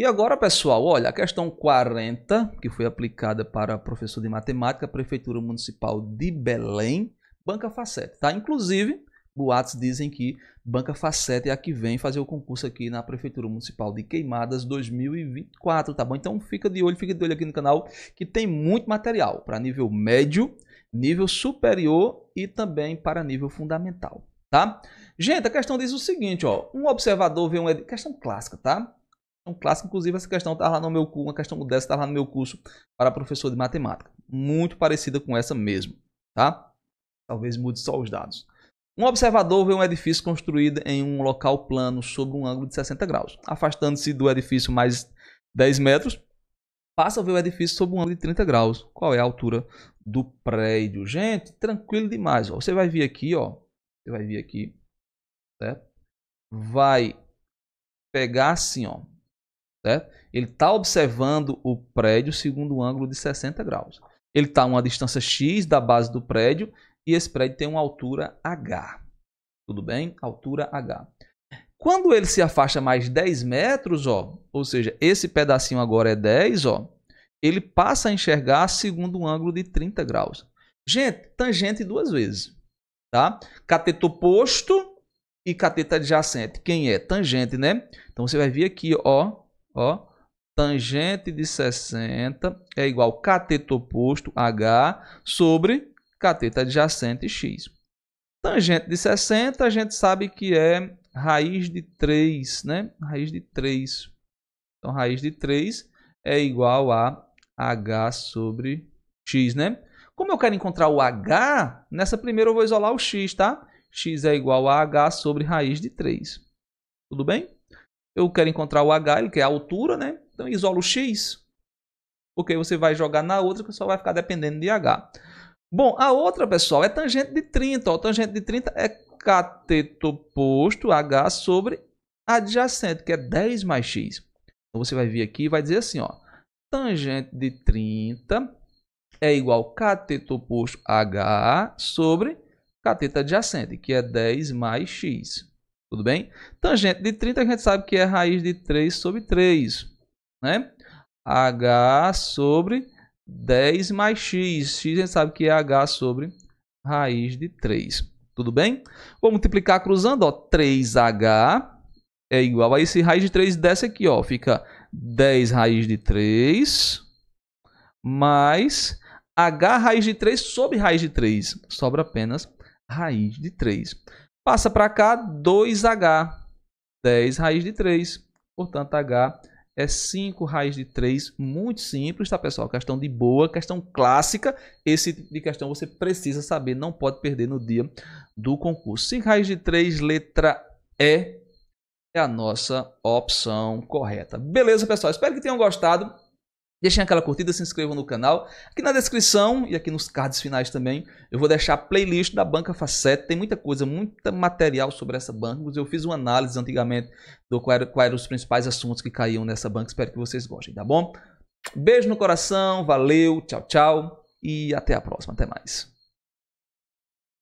E agora, pessoal, olha, a questão 40, que foi aplicada para professor de matemática, Prefeitura Municipal de Belém, Banca Facete, tá? Inclusive, boatos dizem que Banca Facete é a que vem fazer o concurso aqui na Prefeitura Municipal de Queimadas 2024, tá bom? Então fica de olho, fica de olho aqui no canal, que tem muito material para nível médio, nível superior e também para nível fundamental, tá? Gente, a questão diz o seguinte, ó, um observador vê um... Questão clássica, tá? um clássico. Inclusive, essa questão estava tá lá no meu curso, uma questão dessa estava tá lá no meu curso para professor de matemática. Muito parecida com essa mesmo, tá? Talvez mude só os dados. Um observador vê um edifício construído em um local plano sobre um ângulo de 60 graus. Afastando-se do edifício mais 10 metros, passa a ver o edifício sob um ângulo de 30 graus. Qual é a altura do prédio? Gente, tranquilo demais. Ó. Você vai vir aqui, ó. Você vai vir aqui, certo? Vai pegar assim, ó. Certo? Ele está observando o prédio segundo um ângulo de 60 graus. Ele está a uma distância X da base do prédio e esse prédio tem uma altura H. Tudo bem? Altura H. Quando ele se afasta mais 10 metros, ó, ou seja, esse pedacinho agora é 10, ó, ele passa a enxergar segundo um ângulo de 30 graus. Gente, tangente duas vezes. Tá? Cateto oposto e cateto adjacente. Quem é? Tangente, né? Então você vai vir aqui, ó, Ó, tangente de 60 é igual a cateto oposto, H, sobre cateto adjacente, X. Tangente de 60, a gente sabe que é raiz de 3, né? Raiz de 3. Então, raiz de 3 é igual a H sobre X, né? Como eu quero encontrar o H, nessa primeira eu vou isolar o X, tá? X é igual a H sobre raiz de 3. Tudo bem? Eu quero encontrar o H, ele quer a altura, né? Então isolo o X. Porque você vai jogar na outra que só vai ficar dependendo de H. Bom, a outra, pessoal, é tangente de 30. Ó, tangente de 30 é cateto oposto H sobre adjacente, que é 10 mais X. Então você vai vir aqui e vai dizer assim, ó. Tangente de 30 é igual cateto oposto H sobre cateto adjacente, que é 10 mais X. Tudo bem? Tangente então, de 30 a gente sabe que é raiz de 3 sobre 3. Né? H sobre 10 mais x. x a gente sabe que é h sobre raiz de 3. Tudo bem? Vou multiplicar cruzando. Ó, 3h é igual a esse raiz de 3 desce aqui. Ó, fica 10 raiz de 3 mais h raiz de 3 sobre raiz de 3. Sobra apenas raiz de 3. Passa para cá 2H. 10 raiz de 3. Portanto, H é 5 raiz de 3. Muito simples, tá, pessoal? Questão de boa, questão clássica. Esse tipo de questão você precisa saber, não pode perder no dia do concurso. 5 raiz de 3, letra E é a nossa opção correta. Beleza, pessoal? Espero que tenham gostado. Deixem aquela curtida, se inscrevam no canal. Aqui na descrição e aqui nos cards finais também, eu vou deixar a playlist da Banca Facete. Tem muita coisa, muito material sobre essa banca. Eu fiz uma análise antigamente do quais eram era os principais assuntos que caíam nessa banca. Espero que vocês gostem, tá bom? Beijo no coração, valeu, tchau, tchau e até a próxima. Até mais.